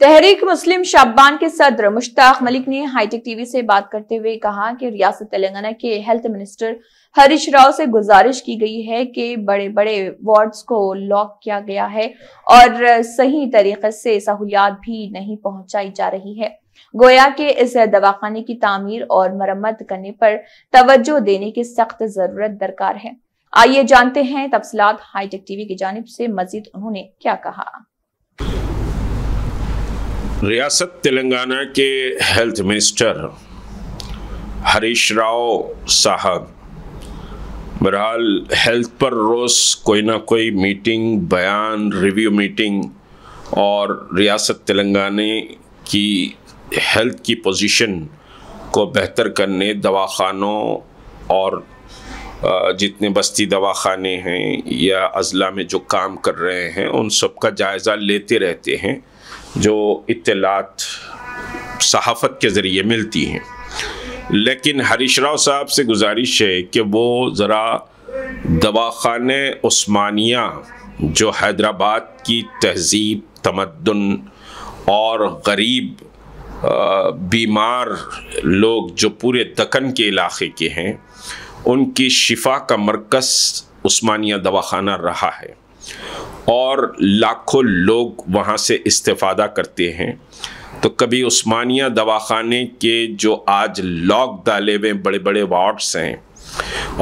तहरीक मुस्लिम शाबान के सदर मुश्ताक मलिक ने हाईटेक टीवी से बात करते हुए कहा कि रियासत तेलंगाना के हेल्थ मिनिस्टर हरीश राव से गुजारिश की गई है कि बड़े बड़े वार्ड्स को लॉक किया गया है और सही तरीके से सहूलियात भी नहीं पहुंचाई जा रही है गोया के इस दवाखाने की तामीर और मरम्मत करने पर तवज्जो देने की सख्त जरूरत दरकार है आइए जानते हैं तफसलात हाईटेक टीवी की जानब से मजीद उन्होंने क्या कहा रियासत तेलंगाना के हेल्थ मिनिस्टर हरीश राव साहब बहरहाल हेल्थ पर रोज़ कोई ना कोई मीटिंग बयान रिव्यू मीटिंग और रियासत तेलंगाना की हेल्थ की पोजीशन को बेहतर करने दवाखानों और जितने बस्ती दवाखाने हैं या अजला में जो काम कर रहे हैं उन सब का जायज़ा लेते रहते हैं जो इतलात सहाफ़त के ज़रिए मिलती हैं लेकिन हरीश राव साहब से गुजारिश है कि वो ज़रा दवाखाने उस्मानिया जो हैदराबाद की तहजीब तमदन और गरीब बीमार लोग जो पूरे दक्कन के इलाके के हैं उनकी शिफा का मरकज़ उस्मानिया दवाखाना रहा है और लाखों लोग वहाँ से इस्तेफादा करते हैं तो कभी उस्मानिया दवाखाने के जो आज लॉक डाले हुए बड़े बड़े वार्ड्स हैं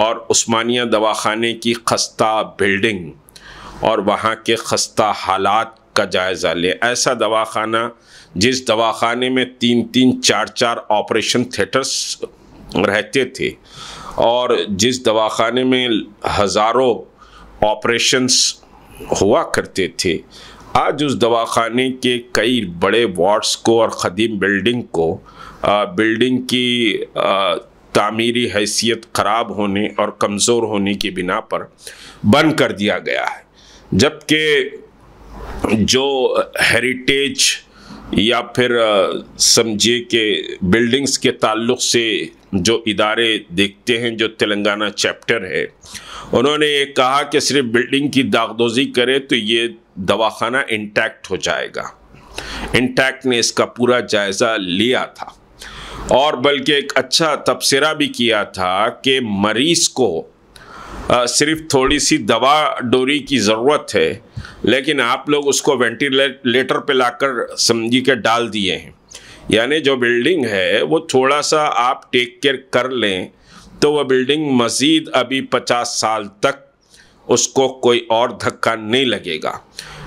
और उस्मानिया दवाखाने की खस्ता बिल्डिंग और वहाँ के खस्ता हालात का जायज़ा लें ऐसा दवाखाना जिस दवाखाने में तीन तीन चार चार ऑपरेशन थिएटर्स रहते थे और जिस दवाखाने में हज़ारों ऑपरेशंस हुआ करते थे आज उस दवाखाने के कई बड़े वार्ड्स को और ख़दीम बिल्डिंग को आ, बिल्डिंग की तमीरी तामीरी हैसियत ख़राब होने और कमज़ोर होने की बिना पर बंद कर दिया गया है जबकि जो हेरिटेज या फिर समझिए कि बिल्डिंग्स के ताल्लुक से जो इदारे देखते हैं जो तेलंगाना चैप्टर है उन्होंने ये कहा कि सिर्फ बिल्डिंग की दागदोजी करे तो ये दवाखाना इंटैक्ट हो जाएगा इंटैक्ट ने इसका पूरा जायज़ा लिया था और बल्कि एक अच्छा तबसरा भी किया था कि मरीज़ को सिर्फ थोड़ी सी दवा डोरी की ज़रूरत है लेकिन आप लोग उसको वेंटिलेटर पे लाकर समझी के डाल दिए हैं यानी जो बिल्डिंग है वो थोड़ा सा आप टेक केयर कर लें तो वह बिल्डिंग मज़ीद अभी पचास साल तक उसको कोई और धक्का नहीं लगेगा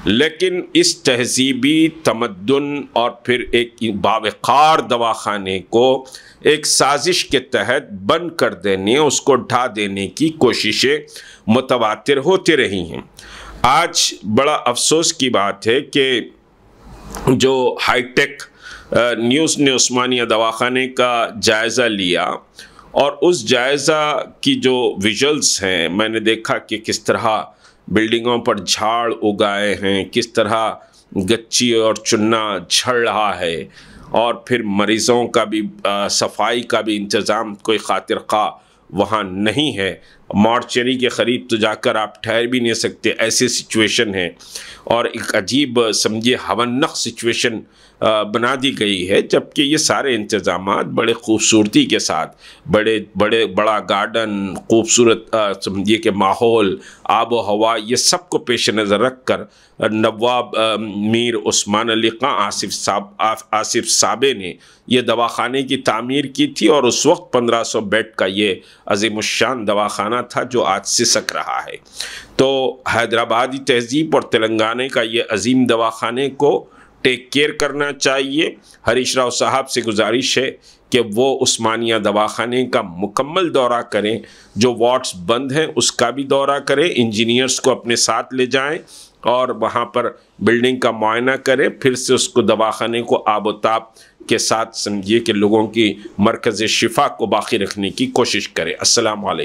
लेकिन इस तहजीबी तमद्दन और फिर एक बावक़ार दवाखाने को एक साजिश के तहत बंद कर देने उसको ढा देने की कोशिशें मुतवातिर होती रही हैं आज बड़ा अफसोस की बात है कि जो हाईटेक न्यूज़ ने उस्मानिया दवाखाने का जायज़ा लिया और उस जायज़ा की जो विजुअल्स हैं मैंने देखा कि किस तरह बिल्डिंगों पर झाड़ उगाए हैं किस तरह गच्ची और चुन्ना झड़ रहा है और फिर मरीज़ों का भी आ, सफाई का भी इंतज़ाम कोई खातिर खा वहाँ नहीं है मॉर्चरी के क़रीब तो जाकर आप ठहर भी नहीं सकते ऐसे सिचुएशन है और एक अजीब समझिए हवनक सिचुएशन बना दी गई है जबकि ये सारे इंतज़ाम बड़े खूबसूरती के साथ बड़े बड़े बड़ा गार्डन खूबसूरत समझिए कि माहौल आब व हवा ये सब को पेश नज़र रख कर नवाब मीर उस्मान अली खां आसिफ साब आसिफ साबे ने यह दवाखाने की तामीर की थी और उस वक्त पंद्रह सौ बेड का ये अजीम शान दवाखाना पुराना था जो आज से सक रहा है तो हैदराबादी तहजीब और तेलंगाना का ये अजीम दवाखाने को टेक केयर करना चाहिए हरीश राव साहब से गुजारिश है कि वो उस्मानिया दवाखाने का मुकम्मल दौरा करें जो वार्ड्स बंद हैं उसका भी दौरा करें इंजीनियर्स को अपने साथ ले जाएं और वहाँ पर बिल्डिंग का मुआयना करें फिर से उसको दवाखाने को आबोताब के साथ समझिए कि लोगों की मरकज़ शिफा को बाकी रखने की कोशिश करें असलकम